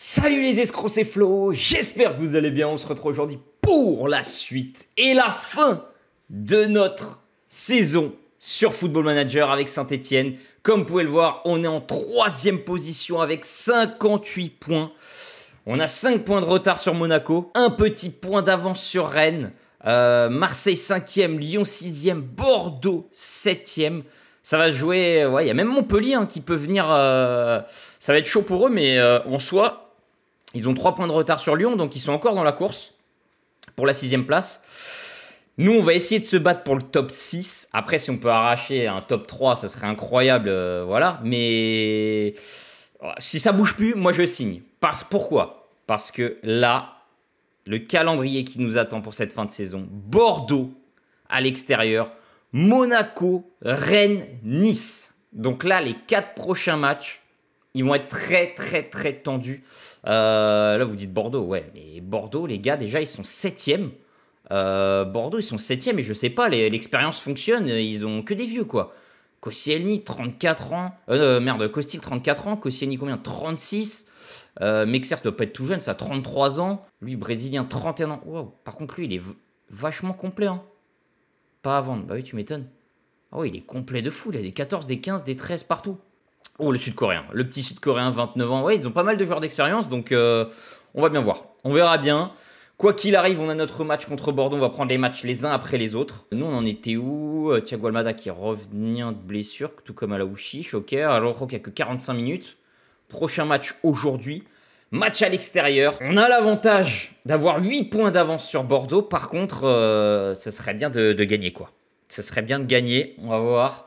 Salut les escrocs, c'est Flo, j'espère que vous allez bien, on se retrouve aujourd'hui pour la suite et la fin de notre saison sur Football Manager avec Saint-Etienne. Comme vous pouvez le voir, on est en troisième position avec 58 points. On a 5 points de retard sur Monaco, un petit point d'avance sur Rennes, euh, Marseille 5e, Lyon 6e, Bordeaux 7e ça va jouer. Ouais, il y a même Montpellier hein, qui peut venir. Euh, ça va être chaud pour eux, mais euh, en soi, ils ont 3 points de retard sur Lyon, donc ils sont encore dans la course pour la sixième place. Nous, on va essayer de se battre pour le top 6. Après, si on peut arracher un top 3, ça serait incroyable. Euh, voilà. Mais si ça bouge plus, moi, je signe. Parce, pourquoi Parce que là, le calendrier qui nous attend pour cette fin de saison, Bordeaux à l'extérieur, Monaco, Rennes, Nice. Donc là, les quatre prochains matchs, ils vont être très, très, très tendus. Euh, là, vous dites Bordeaux, ouais, mais Bordeaux, les gars, déjà, ils sont septièmes. Euh, Bordeaux, ils sont septièmes et je sais pas, l'expérience fonctionne, ils ont que des vieux, quoi. Koscielny, 34 ans. Euh, merde, Costil, 34 ans. Koscielny, combien 36. Euh, Mexer doit pas être tout jeune, ça a 33 ans. Lui, brésilien, 31 ans. Wow. Par contre, lui, il est vachement complet. Hein. Pas à vendre. Bah oui, tu m'étonnes. oh, il est complet de fou. Il a des 14, des 15, des 13 partout. Oh, le Sud-Coréen, le petit Sud-Coréen, 29 ans. Ouais, ils ont pas mal de joueurs d'expérience, donc euh, on va bien voir. On verra bien. Quoi qu'il arrive, on a notre match contre Bordeaux. On va prendre les matchs les uns après les autres. Nous, on en était où euh, Thiago Almada qui revient de blessure, tout comme Alaouchi, Choker. Alors, qu'il n'y a que 45 minutes. Prochain match aujourd'hui. Match à l'extérieur. On a l'avantage d'avoir 8 points d'avance sur Bordeaux. Par contre, euh, ce serait bien de, gagner, quoi. Ce serait bien de gagner. On va voir.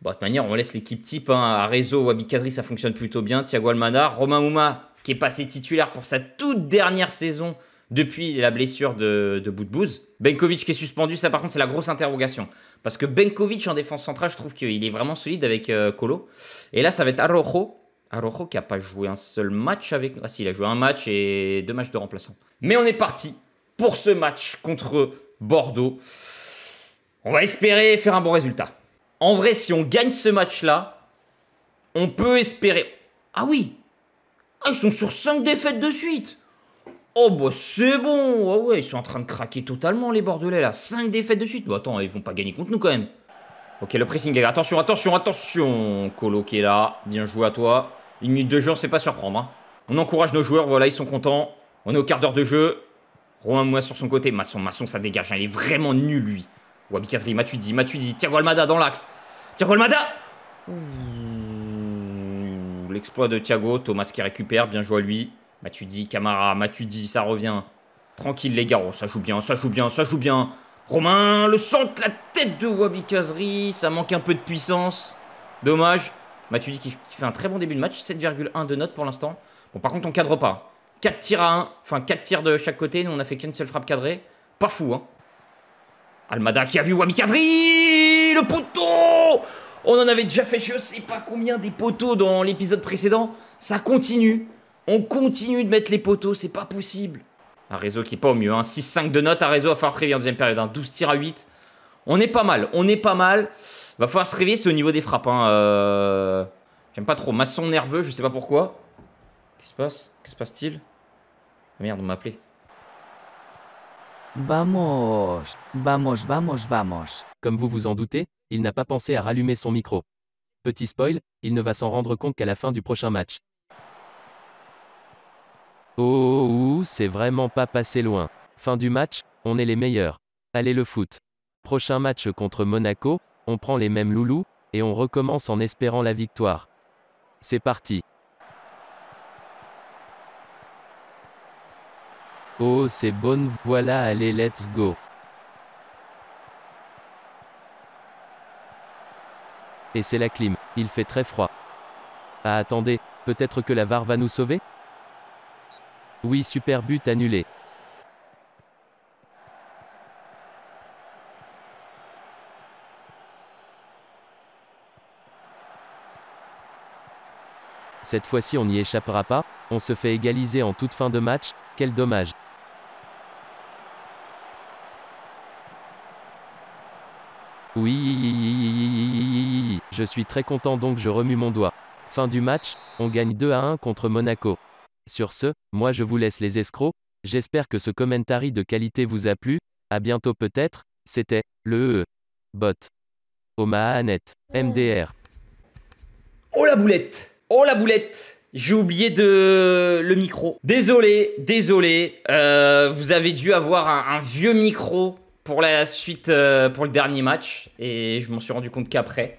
Bon, de toute manière, on laisse l'équipe type. Hein, à réseau, à Bicadri ça fonctionne plutôt bien. Thiago Almanar, Romain Mouma, qui est passé titulaire pour sa toute dernière saison depuis la blessure de, de Boudbouz. Benkovic qui est suspendu, ça par contre, c'est la grosse interrogation. Parce que Benkovic en défense centrale, je trouve qu'il est vraiment solide avec Colo. Euh, et là, ça va être Arojo. Arojo qui n'a pas joué un seul match avec nous. Ah si, il a joué un match et deux matchs de remplaçant. Mais on est parti pour ce match contre Bordeaux. On va espérer faire un bon résultat. En vrai, si on gagne ce match-là, on peut espérer. Ah oui Ah, ils sont sur 5 défaites de suite Oh bah c'est bon Ah ouais, ils sont en train de craquer totalement les Bordelais là. 5 défaites de suite. Bah attends, ils vont pas gagner contre nous quand même. Ok, le pressing, attention, attention, attention Colo là, bien joué à toi. Une minute de jeu, on ne sait pas surprendre. Hein. On encourage nos joueurs, voilà, ils sont contents. On est au quart d'heure de jeu. Romain Moua sur son côté. Masson, Masson, ça dégage. Hein. Il est vraiment nul, lui. Wabi Kazri, Matuidi, Matuidi, Thiago Almada dans l'axe. Thiago Almada L'exploit de Thiago, Thomas qui récupère, bien joué à lui. Matuidi, Camara, Matuidi, ça revient. Tranquille les gars, oh, ça joue bien, ça joue bien, ça joue bien. Romain, le centre, la tête de Wabi Kazri, ça manque un peu de puissance. Dommage. Matuidi qui, fait un très bon début de match, 7,1 de notes pour l'instant. Bon, par contre, on cadre pas. 4 tirs à 1, enfin 4 tirs de chaque côté, nous on a fait qu'une seule frappe cadrée. Pas fou, hein. Almada qui a vu Wami Kazri Le poteau On en avait déjà fait je sais pas combien des poteaux dans l'épisode précédent. Ça continue. On continue de mettre les poteaux, c'est pas possible. Un réseau qui est pas au mieux. Hein. 6-5 de notes, un réseau à falloir très en deuxième période. 12 hein. tirs à 8. On est pas mal, on est pas mal. Va falloir se réveiller, c'est au niveau des frappes. Hein. Euh, j'aime pas trop. Maçon nerveux, je sais pas pourquoi. Qu'est-ce qui se passe Qu'est-ce qui se passe-t-il ah Merde, on m'a appelé. Vamos, vamos, vamos, vamos. Comme vous vous en doutez, il n'a pas pensé à rallumer son micro. Petit spoil, il ne va s'en rendre compte qu'à la fin du prochain match. Oh, oh, oh c'est vraiment pas passé loin. Fin du match, on est les meilleurs. Allez le foot. Prochain match contre Monaco, on prend les mêmes loulous, et on recommence en espérant la victoire. C'est parti. Oh c'est bonne, voilà allez let's go. Et c'est la clim, il fait très froid. Ah attendez, peut-être que la VAR va nous sauver Oui super but annulé. Cette fois-ci on n'y échappera pas, on se fait égaliser en toute fin de match, quel dommage. Oui, je suis très content donc je remue mon doigt. Fin du match, on gagne 2 à 1 contre Monaco. Sur ce, moi je vous laisse les escrocs, j'espère que ce commentary de qualité vous a plu, à bientôt peut-être, c'était, le e e. bot. Omaha Annette MDR. Oh la boulette Oh la boulette j'ai oublié de le micro. Désolé, désolé. Euh, vous avez dû avoir un vieux micro pour la suite, euh, pour le dernier match, et je m'en suis rendu compte qu'après.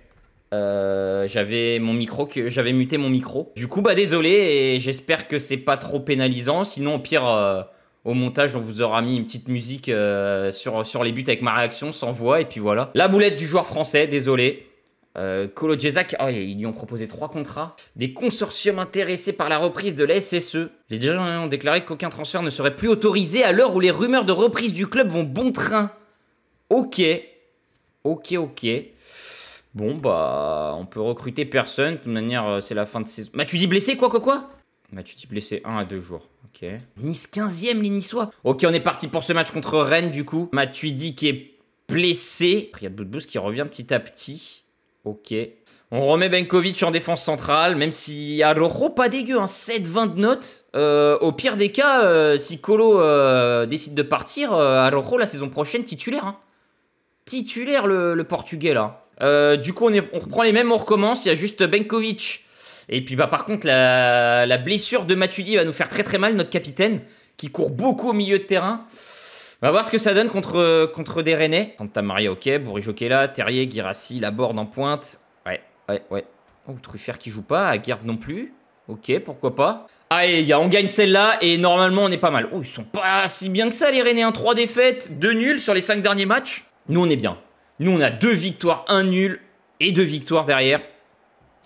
Euh, j'avais mon micro que j'avais muté mon micro. Du coup bah désolé et j'espère que c'est pas trop pénalisant. Sinon au pire euh, au montage on vous aura mis une petite musique sur, sur les buts avec ma réaction sans voix et puis voilà. La boulette du joueur français, désolé. Euh, Kolo Jezak, ah oh, ils lui ont proposé trois contrats. Des consortiums intéressés par la reprise de la SSE. Les dirigeants ont déclaré qu'aucun transfert ne serait plus autorisé à l'heure où les rumeurs de reprise du club vont bon train. Ok. Ok, ok. Bon, bah, on peut recruter personne. De toute manière, euh, c'est la fin de saison. Bah, blessé, quoi, quoi, quoi Bah, blessé 1 à 2 jours. Ok. Nice 15ème, les Niçois. Ok, on est parti pour ce match contre Rennes, du coup. dit qui est blessé. il y a de Boudbouz qui revient petit à petit. Ok. On remet Benkovic en défense centrale, même si Arojo, pas dégueu, hein, 7-20 de notes. Euh, au pire des cas, euh, si Colo décide de partir, Arojo la saison prochaine titulaire. Hein titulaire, le, portugais, là. Euh, du coup, on, est, on, reprend les mêmes, on recommence. Il y a juste Benkovic. Et puis, bah, par contre, la, la blessure de Matuidi va nous faire très très mal, notre capitaine, qui court beaucoup au milieu de terrain. On va voir ce que ça donne contre, contre des Rennais. Santa Maria, ok. Bourigeau ok là. Terrier, Girassi, Laborde en pointe. Ouais, ouais, ouais. Oh, Truffert qui joue pas. Aguirre non plus. Ok, pourquoi pas. Allez les gars, on gagne celle-là et normalement on est pas mal. Oh, ils sont pas si bien que ça les Rennais. Hein. 3 défaites, 2 nuls sur les 5 derniers matchs. Nous, on est bien. Nous, on a deux victoires, un nul et deux victoires derrière.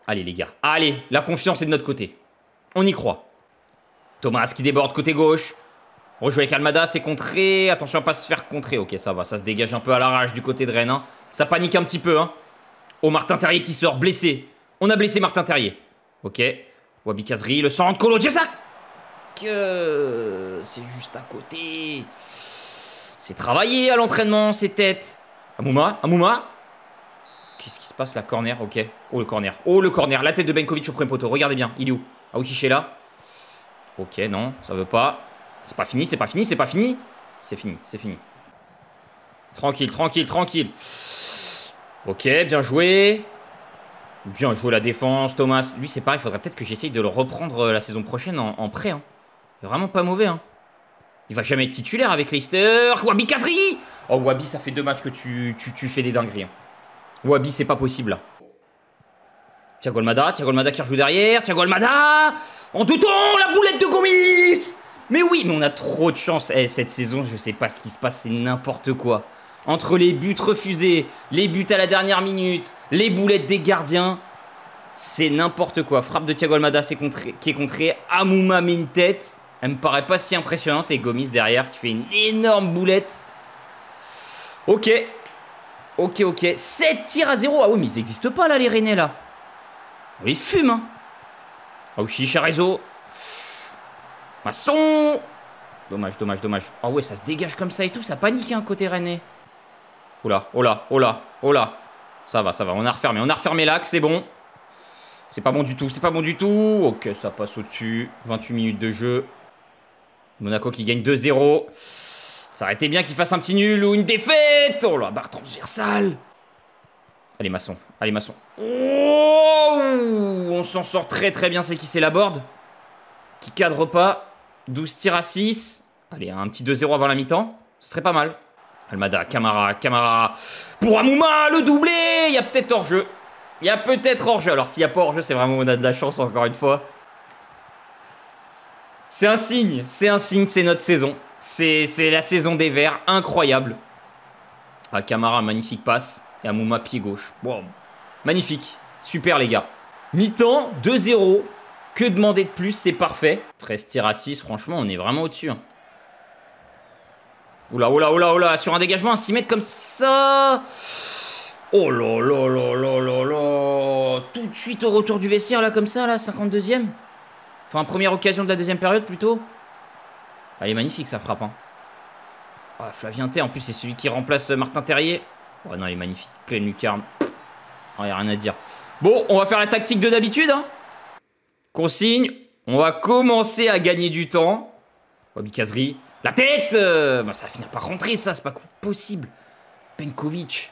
Allez, les gars. Allez, la confiance est de notre côté. On y croit. Thomas qui déborde côté gauche. Rejouer avec Almada, c'est contré. Attention à pas se faire contrer. Ok, ça va, ça se dégage un peu à l'arrache du côté de Rennes. Hein. Ça panique un petit peu. Hein. Oh, Martin Terrier qui sort, blessé. On a blessé Martin Terrier. Ok. Wabi Kazri, le centre, Colo Jessac. Que... C'est juste à côté. C'est travaillé à l'entraînement, ces têtes. Amouma, Amouma. Qu'est-ce qui se passe La corner, ok. Oh, le corner. Oh, le corner. La tête de Benkovic au premier poteau. Regardez bien, il est où ah est là Ok, non, ça veut pas. C'est pas fini, c'est pas fini, c'est pas fini. C'est fini, c'est fini. Tranquille, tranquille, tranquille. Ok, bien joué. Bien joué la défense, Thomas. Lui, c'est pareil, il faudrait peut-être que j'essaye de le reprendre euh, la saison prochaine en, prêt. Hein. Il vraiment pas mauvais. Hein. Il va jamais être titulaire avec Leicester. Wabi Kazri Oh, Wabi, ça fait deux matchs que tu, tu, tu fais des dingueries. Hein. Wabi, c'est pas possible, là. Thiago Almada, Thiago Almada qui rejoue derrière, Thiago Almada En tout temps la boulette de Gomis Mais oui, mais on a trop de chance. Eh, cette saison, je sais pas ce qui se passe, c'est n'importe quoi. Entre les buts refusés, les buts à la dernière minute, les boulettes des gardiens, c'est n'importe quoi. Frappe de Thiago Almada contré, qui est contrée, Amouma met une tête. Elle me paraît pas si impressionnante. Et Gomis derrière qui fait une énorme boulette. Ok. Ok, ok. 7 tirs à 0. Ah oui, mais ils n'existent pas là, les Rennais, là. Ah oui fument. fume, hein. Oh, réseau Masson Dommage, dommage, dommage. Ah oh ouais, ça se dégage comme ça et tout. Ça panique, un hein, côté Rennais. Oula, oh là, oh là, oh oh là. Ça va, ça va. On a refermé. On a refermé l'axe, c'est bon. C'est pas bon du tout, c'est pas bon du tout. Ok, ça passe au-dessus. 28 minutes de jeu. Monaco qui gagne 2-0. Ça aurait été bien qu'il fasse un petit nul ou une défaite. Oh la barre transversale. Allez, maçon. Allez, maçon. Oh, on s'en sort très très bien. C'est qui c'est la board Qui cadre pas. 12 tirs à 6. Allez, un petit 2-0 avant la mi-temps. Ce serait pas mal. Almada, Camara, Camara. Pour Amouma, le doublé Il y a peut-être hors-jeu. Il y a peut-être hors-jeu. Alors, s'il n'y a pas hors-jeu, c'est vraiment on a de la chance encore une fois. C'est un signe, c'est un signe, c'est notre saison. C'est la saison des Verts, incroyable. À ah, Camara, magnifique passe. Et à Mouma, pied gauche. Magnifique, super les gars. Mi-temps, 2-0. Que demander de plus, c'est parfait. 13 6, franchement, on est vraiment au-dessus. Hein. Oula, oula, oula, oula, sur un dégagement à 6 mètres comme ça. Oh là là là là là là. Tout de suite au retour du vestiaire, là, comme ça, là, 52 e Enfin, première occasion de la deuxième période plutôt. Elle est magnifique, ça frappe. Hein. Oh, Flavien T, en plus, c'est celui qui remplace Martin Terrier. Oh non, il est magnifique. Pleine lucarne. Il oh, rien à dire. Bon, on va faire la tactique de d'habitude. Hein. Consigne, on va commencer à gagner du temps. Bobby La tête euh, bah, Ça va finir par rentrer, ça. C'est pas possible. Penkovic.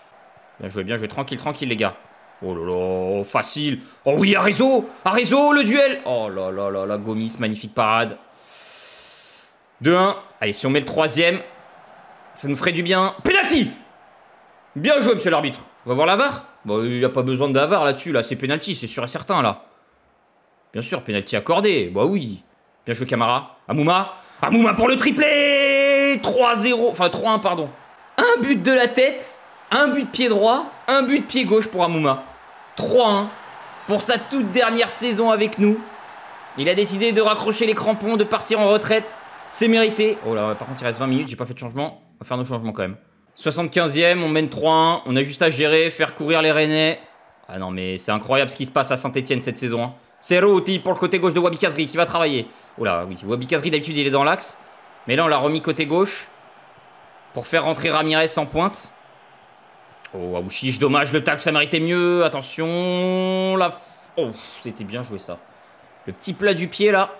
Bien joué, bien joué. Tranquille, tranquille, les gars. Oh là là, oh, facile. Oh oui, à réseau à réseau le duel Oh là là là là, Gomis, magnifique parade. 2-1. Allez, si on met le troisième, ça nous ferait du bien. Penalty Bien joué, monsieur l'arbitre. On va voir l'avare bah, il n'y a pas besoin d'avare là-dessus, là. C'est penalty, c'est sûr et certain, là. Bien sûr, penalty accordé. Bah oui. Bien joué, Camara. Amouma Amouma pour le triplé 3-0. Enfin, 3-1, pardon. Un but de la tête, un but de pied droit, un but de pied gauche pour Amouma. 3-1 pour sa toute dernière saison avec nous. Il a décidé de raccrocher les crampons, de partir en retraite. C'est mérité. Oh là, par contre, il reste 20 minutes, j'ai pas fait de changement. On va faire nos changements quand même. 75e, on mène 3-1. On a juste à gérer, faire courir les Rennais. Ah non, mais c'est incroyable ce qui se passe à Saint-Etienne cette saison. Hein. C'est Routi pour le côté gauche de Wabi qui va travailler. Oh là, oui, Wabi d'habitude il est dans l'axe. Mais là, on l'a remis côté gauche pour faire rentrer Ramirez en pointe. Oh, Aouchiche, ah, dommage, le tacle, ça méritait mieux. Attention, la... Oh, c'était bien joué, ça. Le petit plat du pied, là.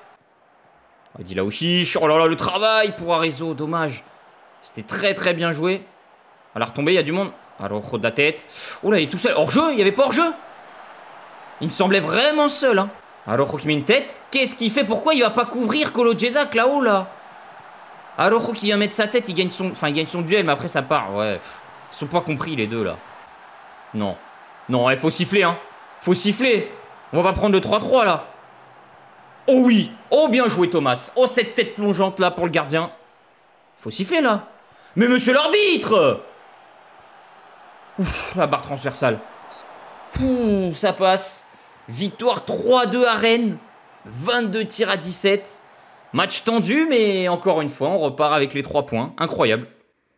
On dit là, oh là là, le travail pour Arezzo, dommage. C'était très, très bien joué. À la retombée, il y a du monde. Alors, de la tête. Oh là, il est tout seul. Hors-jeu, il n'y avait pas hors-jeu. Il me semblait vraiment seul, hein. Alors qui met une tête, qu'est-ce qu'il fait Pourquoi il va pas couvrir Colo Jezak là-haut là, Alors qui vient mettre sa tête, il gagne son. Enfin il gagne son duel, mais après ça part. Ouais. Ils sont pas compris les deux là. Non. Non, il eh, faut siffler, hein. Faut siffler. On va pas prendre le 3-3 là. Oh oui. Oh bien joué Thomas. Oh cette tête plongeante là pour le gardien. Faut siffler là. Mais monsieur l'arbitre Ouf, la barre transversale. Pouh, ça passe. Victoire 3-2 à Rennes. 22 tirs à 17. Match tendu, mais encore une fois, on repart avec les 3 points. Incroyable.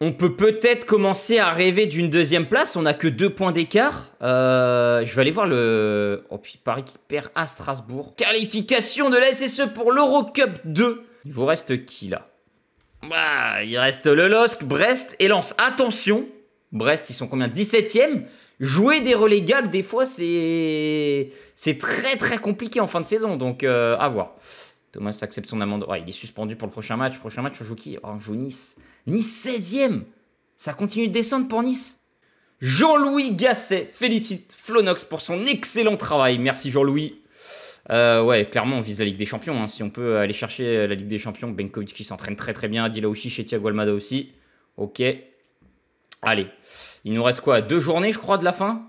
On peut peut-être commencer à rêver d'une deuxième place. On n'a que deux points d'écart. Euh, je vais aller voir le... Oh, puis Paris qui perd à Strasbourg. Qualification de la SSE pour l'Eurocup 2. Il vous reste qui, là bah, Il reste le LOSC, Brest et Lens. Attention Brest, ils sont combien 17 e Jouer des relégables, des fois, c'est... C'est très, très compliqué en fin de saison. Donc, euh, à voir. Thomas accepte son amende. il est suspendu pour le prochain match. Prochain match, on joue qui oh, On joue Nice. Nice 16ème Ça continue de descendre pour Nice. Jean-Louis Gasset félicite Flonox pour son excellent travail. Merci Jean-Louis. Euh, ouais, clairement, on vise la Ligue des Champions. Hein. Si on peut aller chercher la Ligue des Champions, Benkovic qui s'entraîne très très bien, Dilaouchi chez Thiago Almada aussi. Ok. Allez. Il nous reste quoi Deux journées, je crois, de la fin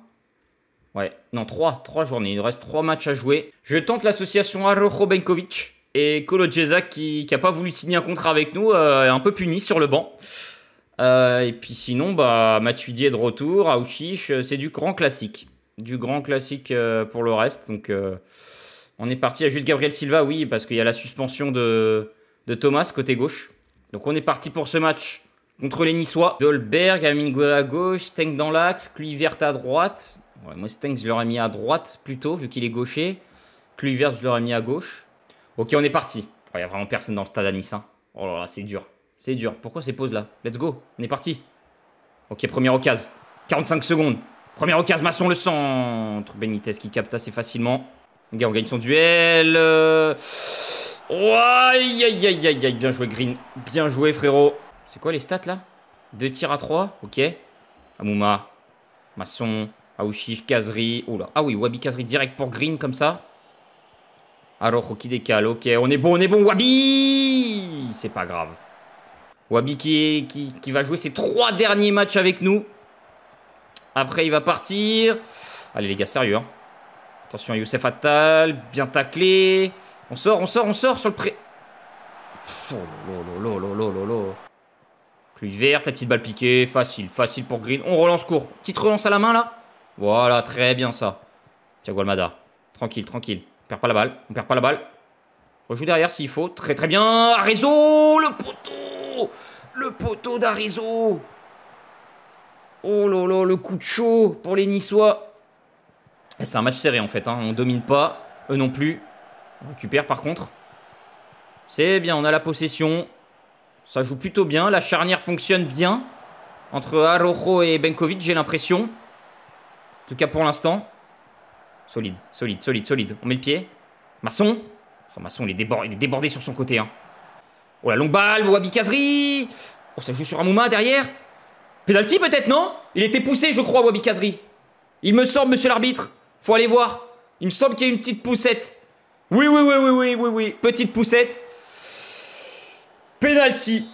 Ouais, non, trois. Trois journées. Il nous reste trois matchs à jouer. Je tente l'association Arojo Benkovic. Et Colo Jezak qui n'a pas voulu signer un contrat avec nous, euh, est un peu puni sur le banc. Euh, et puis sinon, bah, est de retour, Aouchiche, euh, c'est du grand classique. Du grand classique pour le reste. Donc on est parti à juste Gabriel Silva, oui, parce qu'il y a la suspension de, Thomas côté gauche. Donc on est parti pour ce match contre les Niçois. Dolberg, Amingue à gauche, Steng dans l'axe, Kluivert à droite. moi Steng, je l'aurais mis à droite plutôt, vu qu'il est gaucher. Kluivert, je l'aurais mis à gauche. Ok, on est parti. Il oh, n'y a vraiment personne dans le stade à Nice. Hein. Oh là là, c'est dur. C'est dur. Pourquoi ces pauses là Let's go. On est parti. Ok, première occasion. 45 secondes. Première occasion, Masson le centre. Benitez qui capte assez facilement. Les on gagne son duel. Euh, aïe, aïe, aïe, aïe, Bien joué, Green. Bien joué, frérot. C'est quoi les stats là Deux tirs à 3. Ok. Amouma. Masson. Aouchi, Kazri. là. Ah oui, Wabi Kazri direct pour Green comme ça. Alors, qui décale. Ok, on est bon, on est bon. Wabi C'est pas grave. Wabi qui, qui, va jouer ses trois derniers matchs avec nous. Après, il va partir. Allez, les gars, sérieux. Hein. Attention, Youssef Attal. Bien taclé. On sort, on sort, on sort sur le pré... Oh, Plus verte, la petite balle piquée. Facile, facile pour Green. On relance court. Petite relance à la main, là. Voilà, très bien, ça. Tiago Almada. Tranquille, tranquille. On perd pas la balle. On perd pas la balle. Rejoue derrière s'il faut. Très très bien. Arizo Le poteau Le poteau d'Arezzo Oh là là, le coup de chaud pour les Niçois. C'est un match serré en fait. Hein. On domine pas. Eux non plus. On récupère par contre. C'est bien, on a la possession. Ça joue plutôt bien. La charnière fonctionne bien. Entre Arojo et Benkovic, j'ai l'impression. En tout cas pour l'instant. Solide, solide, solide, solide. On met le pied. Masson. Oh, Masson, il est, débordé, sur son côté. Hein. Oh, la longue balle, Wabi Kazri. Oh, ça joue sur Amouma derrière. Penalty peut-être, non Il était poussé, je crois, Wabi Kazri. Il me semble, monsieur l'arbitre. Faut aller voir. Il me semble qu'il y a une petite poussette. Oui, oui, oui, oui, oui, oui, oui. Petite poussette. Penalty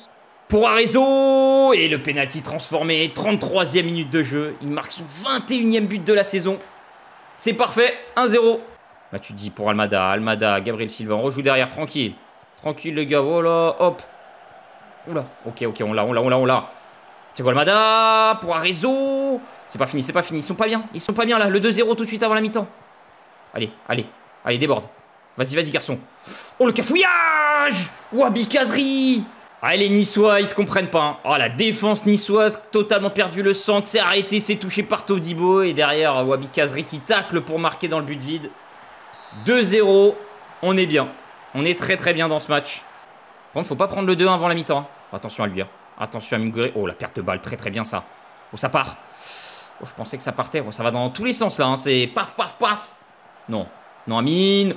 pour Arezzo. Et le pénalty transformé. 33e minute de jeu. Il marque son 21e but de la saison. C'est parfait, 1-0. Bah tu dis pour Almada, Almada, Gabriel Silva, on rejoue derrière, tranquille. Tranquille les gars, voilà, hop. Oula, ok, ok, on l'a, on l'a, on l'a, on l'a. Tiens Almada, pour un réseau. C'est pas fini, c'est pas fini, ils sont pas bien, ils sont pas bien là. Le 2-0 tout de suite avant la mi-temps. Allez, allez, allez, déborde. Vas-y, vas-y garçon. Oh le cafouillage Wabi Kazri ah, les Niçois, ils se comprennent pas. Hein. Oh, la défense niçoise, totalement perdu le centre, s'est arrêté, c'est touché par Todibo. Et derrière, euh, Wabi Kazri qui tacle pour marquer dans le but vide. 2-0, on est bien. On est très très bien dans ce match. Par contre, faut pas prendre le 2-1 avant la mi-temps. Hein. Attention à lui. Hein. Attention à Muguri. Oh, la perte de balle, très très bien ça. Oh, ça part. Oh, je pensais que ça partait. Oh, ça va dans tous les sens là. C'est paf, paf, paf. Non. Non, Amine.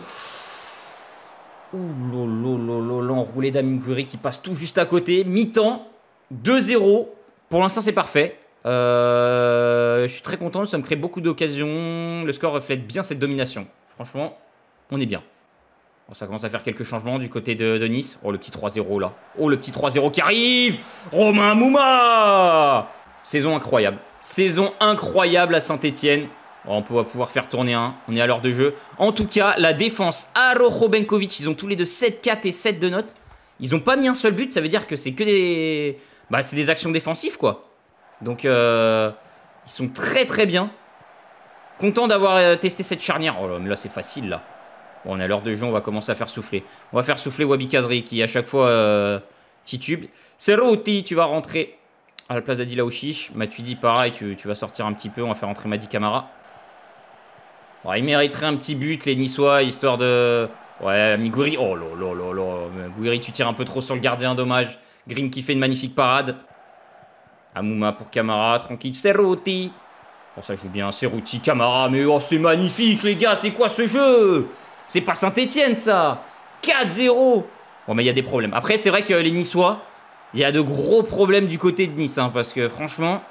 Ouh l'enroulé d'Amiguri qui passe tout juste à côté. Mi-temps, 2-0. Pour l'instant, c'est parfait. Euh, je suis très content, ça me crée beaucoup d'occasions. Le score reflète bien cette domination. Franchement, on est bien. Bon, ça commence à faire quelques changements du côté de, de Nice. Oh, le petit 3-0 là. Oh, le petit 3-0 qui arrive Romain Mouma Saison incroyable. Saison incroyable à Saint-Etienne on va pouvoir faire tourner un. On est à l'heure de jeu. En tout cas, la défense, Arojo Benkovic, ils ont tous les deux 7-4 et 7 de notes. Ils n'ont pas mis un seul but, ça veut dire que c'est que des... Bah, c'est des actions défensives, quoi. Donc, euh, ils sont très très bien. Content d'avoir euh, testé cette charnière. Oh là, mais là, c'est facile, là. Bon, on est à l'heure de jeu, on va commencer à faire souffler. On va faire souffler Wabi Kazri, qui à chaque fois euh, titube. Routi tu vas rentrer à la place d'Adila Oshich. Matuidi, bah, pareil, tu, tu vas sortir un petit peu. On va faire rentrer Madi Camara il mériterait un petit but, les Niçois, histoire de... Ouais, Miguri... Oh là là là là. Miguri, tu tires un peu trop sur le gardien, dommage. Green qui fait une magnifique parade. Amouma pour Camara, tranquille. Serruti. Bon, ça joue bien. Serruti, Camara. Mais oh, c'est magnifique, les gars. C'est quoi ce jeu C'est pas Saint-Etienne, ça. 4-0. Bon, mais il y a des problèmes. Après, c'est vrai que les Niçois, il y a de gros problèmes du côté de Nice. Hein, parce que franchement,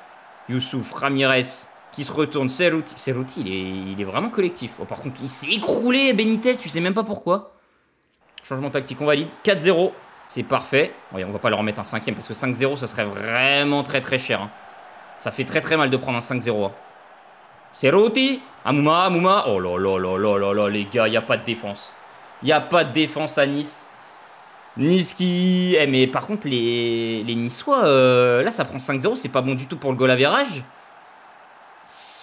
Youssouf, Ramirez, qui se retourne. Seruti. Seruti, il, est, il est vraiment collectif. Oh, par contre, il s'est écroulé, Benitez, tu sais même pas pourquoi. Changement tactique, on valide. 4-0, c'est parfait. Oui, on va pas leur remettre un cinquième, parce que 5-0, ça serait vraiment très très cher. Hein. Ça fait très très mal de prendre un 5-0. Hein. Amouma, Amouma. Oh là là là là là là, les gars, il a pas de défense. Il n'y a pas de défense à Nice. Nice qui... Eh, mais par contre, les, les Niçois, euh, là, ça prend 5-0, c'est pas bon du tout pour le goal à virage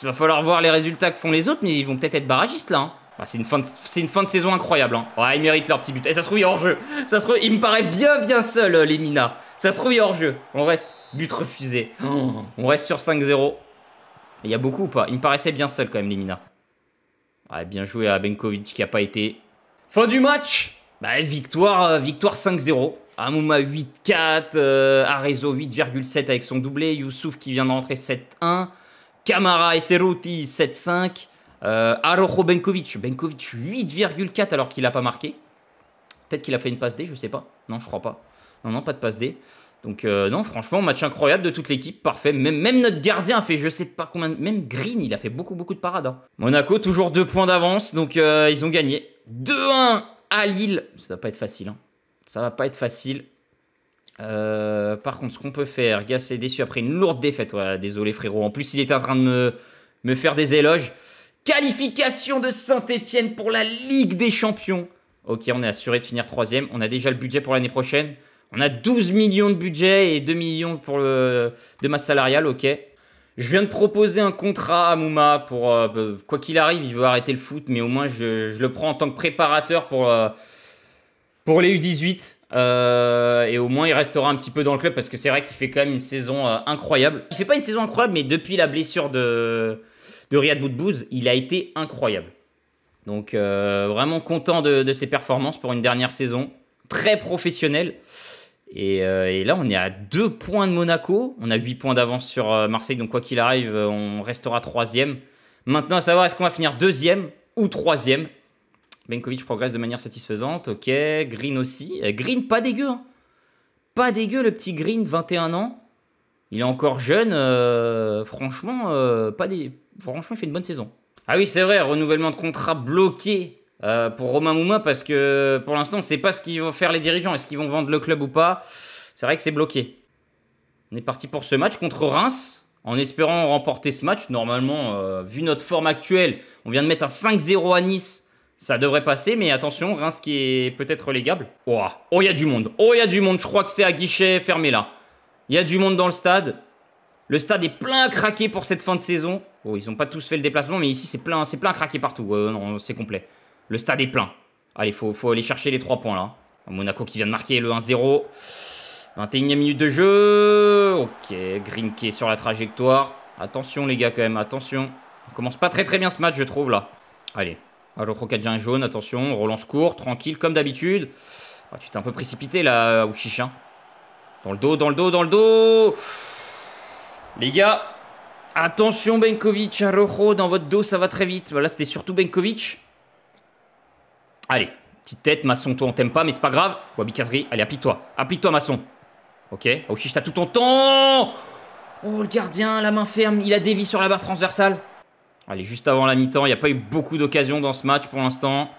il va falloir voir les résultats que font les autres, mais ils vont peut-être être barragistes là. Hein. c'est, une fin de, c'est une fin de saison incroyable. Hein. Ouais, ils méritent leur petit but. Et eh, ça se trouve, il hors-jeu. Ça se il me paraît bien, bien seul, euh, les Mina. Ça se trouve, il hors-jeu. On reste. But refusé. On reste sur 5-0. Il y a beaucoup ou pas Il me paraissait bien seul quand même, les Mina. Ouais, bien joué à Benkovic qui a pas été. Fin du match bah, victoire, euh, victoire 5-0. Amouma 8-4, euh, Arezo 8,7 avec son doublé, Youssouf qui vient de rentrer 7-1. Camara et 7-5. Euh, Arojo Benkovic, Benkovic 8,4 alors qu'il n'a pas marqué. Peut-être qu'il a fait une passe D, je sais pas. Non, je crois pas. Non, non, pas de passe D. Donc euh, non, franchement, match incroyable de toute l'équipe, parfait. Même, notre gardien a fait je sais pas combien... Même Green, il a fait beaucoup, beaucoup de parades. Hein. Monaco, toujours deux points d'avance, donc euh, ils ont gagné. 2-1 à Lille. Ça va pas être facile. Hein. Ça va pas être facile. Euh, par contre, ce qu'on peut faire, Gas est déçu après une lourde défaite. désolé frérot. En plus, il était en train de me, faire des éloges. Qualification de Saint-Etienne pour la Ligue des Champions. Ok, on est assuré de finir troisième. On a déjà le budget pour l'année prochaine. On a 12 millions de budget et 2 millions pour le, de masse salariale. Ok. Je viens de proposer un contrat à Mouma pour... Euh, bah, quoi qu'il arrive, il veut arrêter le foot, mais au moins je, le prends en tant que préparateur pour, euh, pour les U18. Euh, et au moins, il restera un petit peu dans le club parce que c'est vrai qu'il fait quand même une saison euh, incroyable. Il fait pas une saison incroyable, mais depuis la blessure de, de Riyad Boudbouz, il a été incroyable. Donc, euh, vraiment content de, ses performances pour une dernière saison. Très professionnelle. Et, et, là, on est à 2 points de Monaco. On a 8 points d'avance sur Marseille. Donc, quoi qu'il arrive, on restera troisième. Maintenant, à savoir, est-ce qu'on va finir deuxième ou troisième Benkovic progresse de manière satisfaisante. Ok, Green aussi. Eh, Green, pas dégueu. Hein. Pas dégueu, le petit Green, 21 ans. Il est encore jeune. Euh, franchement, euh, pas des... franchement, il fait une bonne saison. Ah oui, c'est vrai, renouvellement de contrat bloqué euh, pour Romain Mouma parce que pour l'instant, on ne sait pas ce qu'ils vont faire les dirigeants. Est-ce qu'ils vont vendre le club ou pas C'est vrai que c'est bloqué. On est parti pour ce match contre Reims en espérant remporter ce match. Normalement, vu notre forme actuelle, on vient de mettre un 5-0 à Nice. Ça devrait passer, mais attention, ce qui est peut-être relégable. Oh, il oh, y a du monde. Oh, il y a du monde. Je crois que c'est à guichet fermé là. Il y a du monde dans le stade. Le stade est plein à craquer pour cette fin de saison. Oh, ils n'ont pas tous fait le déplacement, mais ici, c'est plein, c'est plein à craquer partout. non, c'est complet. Le stade est plein. Allez, faut, faut aller chercher les trois points là. Monaco qui vient de marquer le 1-0. 21 e minute de jeu. Ok, Green qui est sur la trajectoire. Attention les gars quand même, attention. On commence pas très très bien ce match je trouve là. Allez, alors, ah, Rocadien jaune, attention, relance court, tranquille, comme d'habitude. Ah, tu t'es un peu précipité là, Ouchichin. Dans le dos, dans le dos, dans le dos Les gars, attention Benkovic, Arojo, dans votre dos, ça va très vite. Voilà, c'était surtout Benkovic. Allez, petite tête, maçon toi, on t'aime pas, mais c'est pas grave. Wabi allez, applique-toi. Applique-toi, maçon Ok, Aouchiche, t'as tout ton temps Oh, le gardien, la main ferme, il a dévié sur la barre transversale. Allez, juste avant la mi-temps, il n'y a pas eu beaucoup d'occasions dans ce match pour l'instant.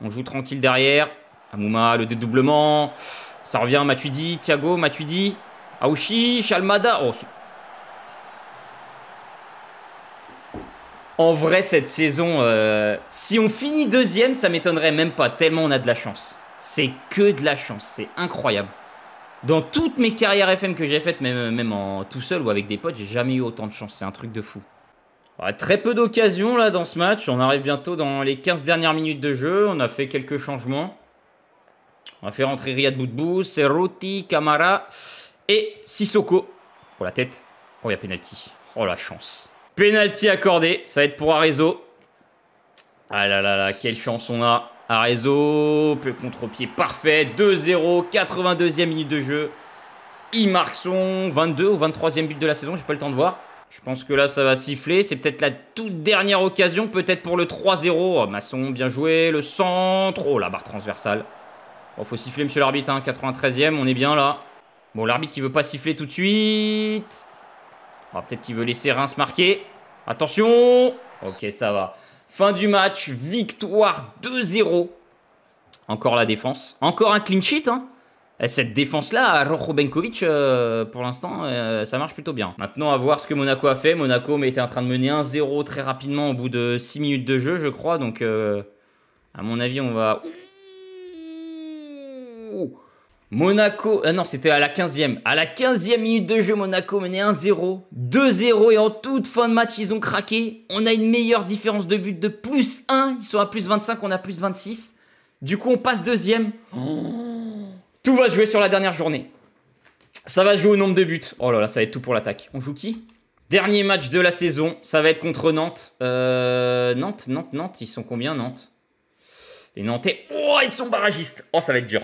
On joue tranquille derrière. Amouma, le dédoublement. Ça revient, Matuidi, Thiago, Matuidi, Aouchi, Chalmada. Oh, en vrai, cette saison, euh, si on finit deuxième, ça m'étonnerait même pas, tellement on a de la chance. C'est que de la chance, c'est incroyable. Dans toutes mes carrières FM que j'ai faites, même, même en tout seul ou avec des potes, j'ai jamais eu autant de chance, c'est un truc de fou très peu d'occasions là dans ce match. On arrive bientôt dans les 15 dernières minutes de jeu. On a fait quelques changements. On a fait rentrer Riyad Boudbou, Serruti, Kamara et Sissoko. Pour la tête. Oh, il y a pénalty. Oh, la chance. Pénalty accordé. Ça va être pour Arezzo Ah là là là, quelle chance on a. Arezzo, peu contre-pied parfait. 2-0, 82e minute de jeu. Il marque son 22 ou 23e but de la saison. J'ai pas le temps de voir. Je pense que là, ça va siffler. C'est peut-être la toute dernière occasion, peut-être pour le 3-0. Masson, bien joué. Le centre. Oh, la barre transversale. Bon, oh, faut siffler, monsieur l'arbitre. 93e, hein. on est bien là. Bon, l'arbitre qui veut pas siffler tout de suite. Ah, peut-être qu'il veut laisser Reims marquer. Attention Ok, ça va. Fin du match, victoire 2-0. Encore la défense. Encore un clean sheet, hein euh, cette défense-là, Rojo Benkovic, euh, pour l'instant, euh, ça marche plutôt bien. Maintenant, à voir ce que Monaco a fait. Monaco était en train de mener 1-0 très rapidement au bout de 6 minutes de jeu, je crois. Donc, à mon avis, on va... Monaco, non, c'était à la 15e. À la 15e minute de jeu, Monaco menait 1-0, 2-0 et en toute fin de match, ils ont craqué. On a une meilleure différence de but de plus 1. Ils sont à plus 25, on a plus 26. Du coup, on passe deuxième. Oh. Tout va jouer sur la dernière journée. Ça va jouer au nombre de buts. Oh là là, ça va être tout pour l'attaque. On joue qui Dernier match de la saison, ça va être contre Nantes. Euh, Nantes, Nantes, Nantes, ils sont combien Nantes Les Nantais, oh, ils sont barragistes. Oh, ça va être dur.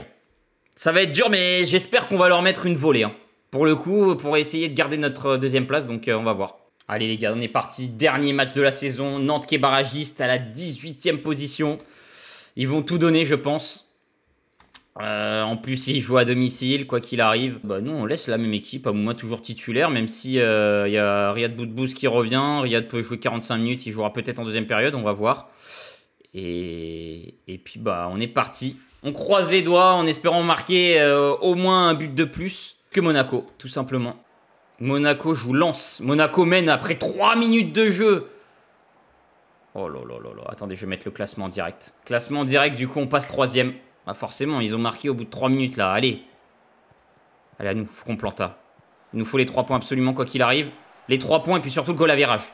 Ça va être dur, mais j'espère qu'on va leur mettre une volée. Hein. Pour le coup, pour essayer de garder notre euh, deuxième place, donc euh, on va voir. Allez les gars, on est parti. Dernier match de la saison. Nantes qui est barragiste à la 18e position. Ils vont tout donner, je pense. Euh, en plus, il joue à domicile, quoi qu'il arrive. Bah, nous, on laisse la même équipe. À moi, toujours titulaire, même si euh, il y a Riyad Boudbouz qui revient. Riyad peut jouer 45 minutes. Il jouera peut-être en deuxième période. On va voir. Et, puis, bah, on est parti. On croise les doigts en espérant marquer euh, au moins un but de plus que Monaco, tout simplement. Monaco joue lance. Monaco mène après 3 minutes de jeu. Oh là là là là. Attendez, je vais mettre le classement direct. Classement direct, du coup, on passe troisième. Ah, forcément, ils ont marqué au bout de 3 minutes là. Allez. Allez, à nous, faut qu'on planta. Il nous faut les 3 points absolument quoi qu'il arrive. Les 3 points et puis surtout le goal à virage.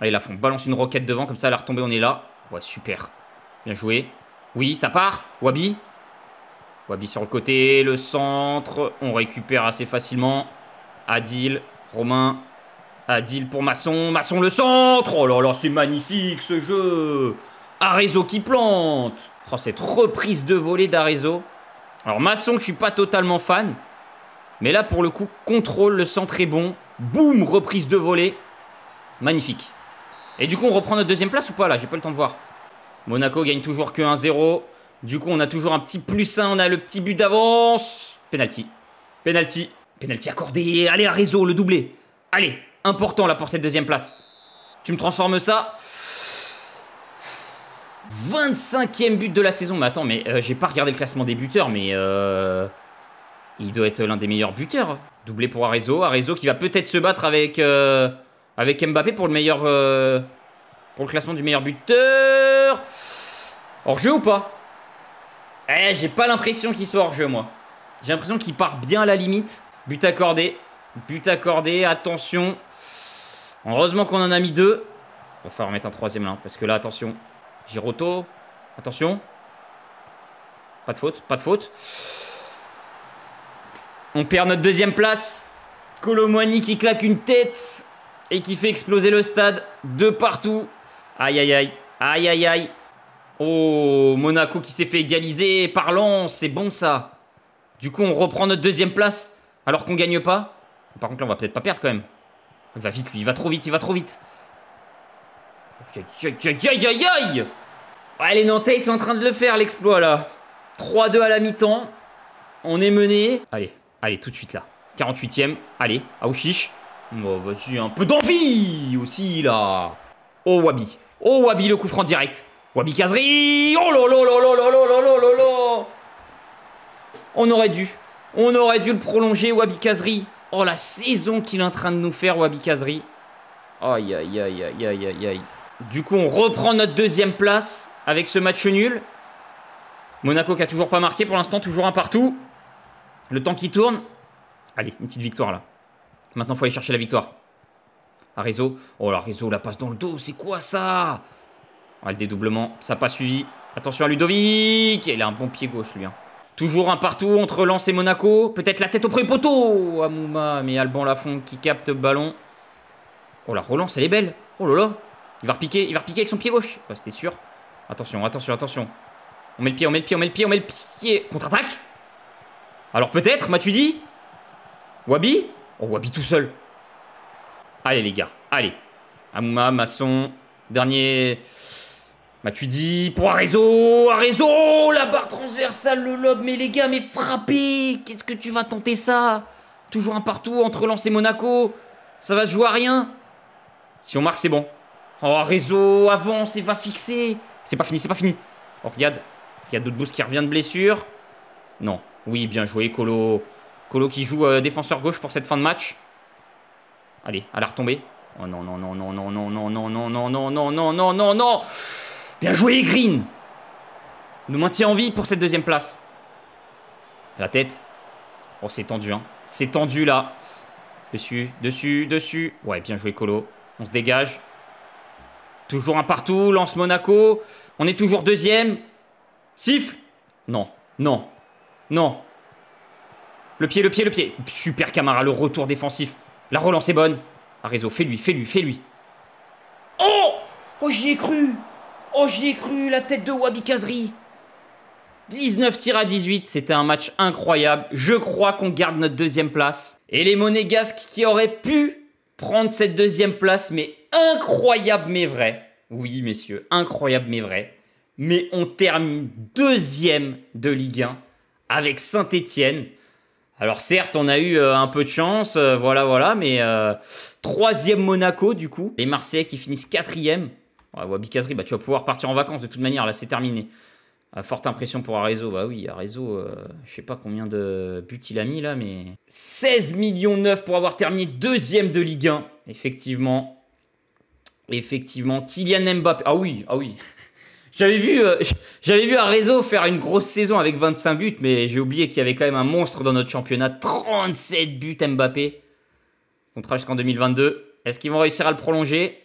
Allez, là, on balance une roquette devant, comme ça, elle la retombée, on est là. Ouais, super. Bien joué. Oui, ça part. Wabi. Wabi sur le côté, le centre. On récupère assez facilement. Adil, Romain. Adil pour Masson. Masson le centre. Oh là là, c'est magnifique ce jeu. réseau qui plante. Oh, cette reprise de volée d'Arezzo. Alors, Masson, je ne suis pas totalement fan. Mais là, pour le coup, contrôle, le centre est bon. Boum, reprise de volée. Magnifique. Et du coup, on reprend notre deuxième place ou pas là J'ai pas le temps de voir. Monaco gagne toujours que 1-0. Du coup, on a toujours un petit plus 1. On a le petit but d'avance. Penalty. Penalty. Penalty accordé. Allez, à le doublé. Allez, important là pour cette deuxième place. Tu me transformes ça 25 e but de la saison. Mais attends, mais euh, j'ai pas regardé le classement des buteurs, mais euh, il doit être l'un des meilleurs buteurs. Doublé pour Arezo. Arezo qui va peut-être se battre avec, euh, avec Mbappé pour le meilleur. Euh, pour le classement du meilleur buteur. Hors-jeu ou pas Eh, j'ai pas l'impression qu'il soit hors-jeu, moi. J'ai l'impression qu'il part bien à la limite. But accordé. But accordé. Attention. Heureusement qu'on en a mis deux. On va falloir mettre un troisième là, parce que là, attention, Giroto. Attention. Pas de faute, pas de faute. On perd notre deuxième place. Colomani qui claque une tête et qui fait exploser le stade de partout. Aïe, aïe, aïe. Aïe, aïe, aïe. Oh, Monaco qui s'est fait égaliser Parlons. C'est bon, ça. Du coup, on reprend notre deuxième place alors qu'on gagne pas. Par contre, là, on va peut-être pas perdre quand même. Il va vite, lui. Il va trop vite, il va trop vite. Aïe, aïe, aïe, aïe, Ouais, les Nantais, ils sont en train de le faire, l'exploit, là. 3-2 à la mi-temps. On est mené. Allez, allez, tout de suite, là. 48ème. Allez, à Oh, vas-y, un peu d'envie aussi, là. Oh, Wabi. Oh, Wabi, le coup franc direct. Wabi Kazri. Oh, là, là, On aurait dû. On aurait dû le prolonger, Wabi Kazri. Oh, la saison qu'il est en train de nous faire, Wabi Kazri. Aïe, aïe, aïe, aïe, aïe, aïe, aïe. Du coup, on reprend notre deuxième place avec ce match nul. Monaco qui a toujours pas marqué pour l'instant, toujours un partout. Le temps qui tourne. Allez, une petite victoire là. Maintenant, faut aller chercher la victoire. Arezzo. Oh là, Arezzo, la passe dans le dos, c'est quoi ça ah, Le dédoublement, ça n'a pas suivi. Attention à Ludovic Il a un bon pied gauche lui. Hein. Toujours un partout entre Lens et Monaco. Peut-être la tête au premier poteau Amouma, mais Alban Lafont qui capte le ballon. Oh la relance, elle est belle. Oh là là il va repiquer, il va repiquer avec son pied gauche. Ouais, ah, C'était sûr. Attention, attention, attention. On met le pied, on met le pied, on met le pied, on met le pied. Contre-attaque Alors peut-être, mas dit Wabi Oh, Wabi tout seul. Allez, les gars, allez. Amouma, Masson, dernier... M'as-tu dit Pour Arezo, Arezo La barre transversale, le lob, mais les gars, mais frappé Qu'est-ce que tu vas tenter ça Toujours un partout entre Lens et Monaco. Ça va se jouer à rien. Si on marque, c'est bon. Oh, réseau, avance et va fixer. C'est pas fini, c'est pas fini. Oh, regarde. Regarde boosts qui revient de blessure. Non. Oui, bien joué, Colo. Colo qui joue défenseur gauche pour cette fin de match. Allez, à la retombée. Oh non, non, non, non, non, non, non, non, non, non, non, non, non, non, non, non. Bien joué, Green. Nous maintient en vie pour cette deuxième place. La tête. Oh, c'est tendu, hein. C'est tendu, là. Dessus, dessus, dessus. Ouais, bien joué, Colo. On se dégage. Toujours un partout, lance Monaco. On est toujours deuxième. Siffle Non, non, non. Le pied, le pied, le pied. Super Camara, le retour défensif. La relance est bonne. Arezzo, fais-lui, fais-lui, fais-lui. Oh Oh, j'y ai cru Oh, j'y ai cru, la tête de Wabi Kazri 19 tirs à 18, c'était un match incroyable. Je crois qu'on garde notre deuxième place. Et les Monégasques qui auraient pu prendre cette deuxième place, mais incroyable mais vrai. Oui, messieurs, incroyable mais vrai. Mais on termine deuxième de Ligue 1 avec Saint-Étienne. Alors certes, on a eu euh, un peu de chance, euh, voilà, voilà, mais euh, troisième Monaco du coup. Les Marseillais qui finissent quatrième. Ouais, Wabi bah, tu vas pouvoir partir en vacances de toute manière, là c'est terminé. Ah, forte impression pour Arezzo. bah oui, Arezo, je sais pas combien de buts il a mis là, mais... 16 millions 9 pour avoir terminé deuxième de Ligue 1. Effectivement, Effectivement, Kylian Mbappé. Ah oui, ah oui. J'avais vu, euh, j'avais vu un réseau faire une grosse saison avec 25 buts, mais j'ai oublié qu'il y avait quand même un monstre dans notre championnat. 37 buts Mbappé. Contrat jusqu'en 2022. Est-ce qu'ils vont réussir à le prolonger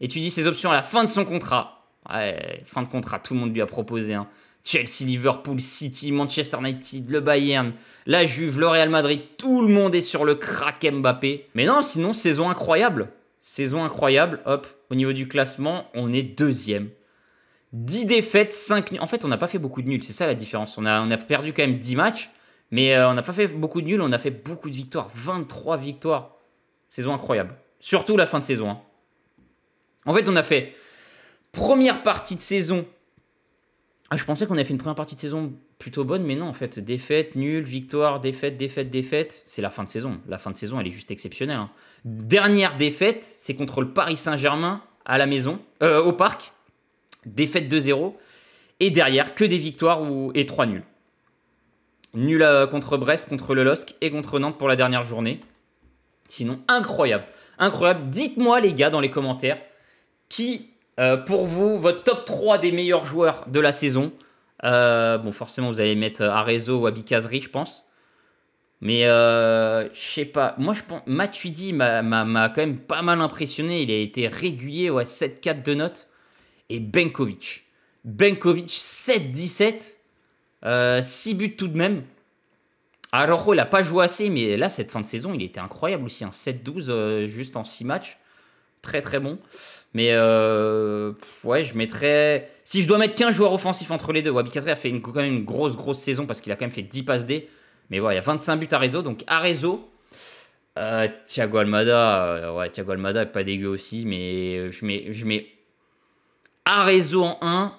Étudie ses options à la fin de son contrat. Ouais, fin de contrat, tout le monde lui a proposé. Hein. Chelsea, Liverpool, City, Manchester United, le Bayern, la Juve, le Real Madrid, tout le monde est sur le crack Mbappé. Mais non, sinon, saison incroyable. Saison incroyable, hop, au niveau du classement, on est deuxième. 10 défaites, 5 nuls. En fait, on n'a pas fait beaucoup de nuls, c'est ça la différence. On a, perdu quand même 10 matchs, mais euh, on n'a pas fait beaucoup de nuls, on a fait beaucoup de victoires. 23 victoires. Saison incroyable. Surtout la fin de saison. Hein. En fait, on a fait première partie de saison. Ah, je pensais qu'on avait fait une première partie de saison plutôt bonne, mais non, en fait, défaite, nulle, victoire, défaite, défaite, défaite, c'est la fin de saison. La fin de saison, elle est juste exceptionnelle. Hein. Dernière défaite, c'est contre le Paris Saint-Germain à la maison, euh, au parc. Défaite 2-0. Et derrière, que des victoires ou, et 3 nuls. Nul euh, contre Brest, contre le LOSC et contre Nantes pour la dernière journée. Sinon, incroyable. Incroyable. Dites-moi, les gars, dans les commentaires, qui, euh, pour vous, votre top 3 des meilleurs joueurs de la saison euh, bon, forcément, vous allez mettre euh, Arezo ou Abikazri, je pense. Mais euh, je sais pas. Moi, je pense. Matuidi m'a quand même pas mal impressionné. Il a été régulier, ouais, 7-4 de notes. Et Benkovic. Benkovic, 7-17. 6 buts tout de même. Alors, il a pas joué assez, mais là, cette fin de saison, il était incroyable aussi. 7-12 hein. juste en 6 matchs. Très, très bon. Mais euh, ouais, je mettrais. Si je dois mettre qu'un joueur offensif entre les deux, Wabi a fait quand même une grosse, grosse saison parce qu'il a quand même fait 10 passes D. Mais voilà, ouais, il y a 25 buts à réseau. Donc à réseau, euh, Thiago Almada, euh, ouais, Thiago Almada est pas dégueu aussi. Mais je mets, je mets à réseau en 1,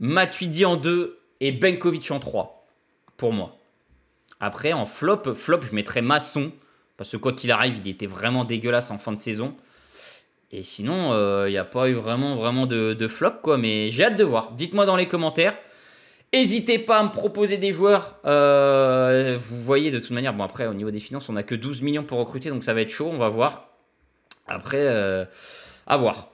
Matuidi en 2 et Benkovic en 3 pour moi. Après, en flop, flop, je mettrais Masson. Parce que quoi qu'il arrive, il était vraiment dégueulasse en fin de saison. Et sinon, il euh, n'y a pas eu vraiment, vraiment de, flop, quoi. Mais j'ai hâte de voir. Dites-moi dans les commentaires. N'hésitez pas à me proposer des joueurs. Euh, vous voyez, de toute manière, bon, après, au niveau des finances, on n'a que 12 millions pour recruter, donc ça va être chaud. On va voir. Après, euh, à voir.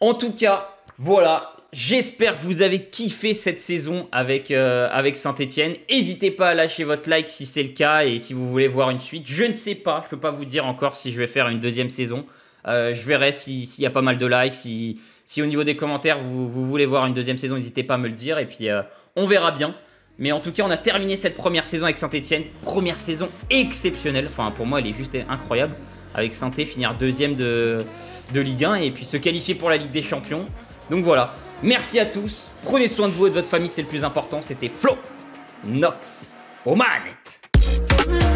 En tout cas, voilà. J'espère que vous avez kiffé cette saison avec, avec Saint-Etienne. N'hésitez pas à lâcher votre like si c'est le cas et si vous voulez voir une suite. Je ne sais pas, je ne peux pas vous dire encore si je vais faire une deuxième saison. Euh, je verrai s'il y a pas mal de likes, si, si au niveau des commentaires vous, voulez voir une deuxième saison, n'hésitez pas à me le dire. Et puis euh, on verra bien. Mais en tout cas, on a terminé cette première saison avec Saint-Etienne. Première saison exceptionnelle. Enfin, pour moi, elle est juste incroyable. Avec saint finir deuxième de, de Ligue 1 et puis se qualifier pour la Ligue des Champions. Donc voilà. Merci à tous. Prenez soin de vous et de votre famille, c'est le plus important. C'était Flo Nox au manette.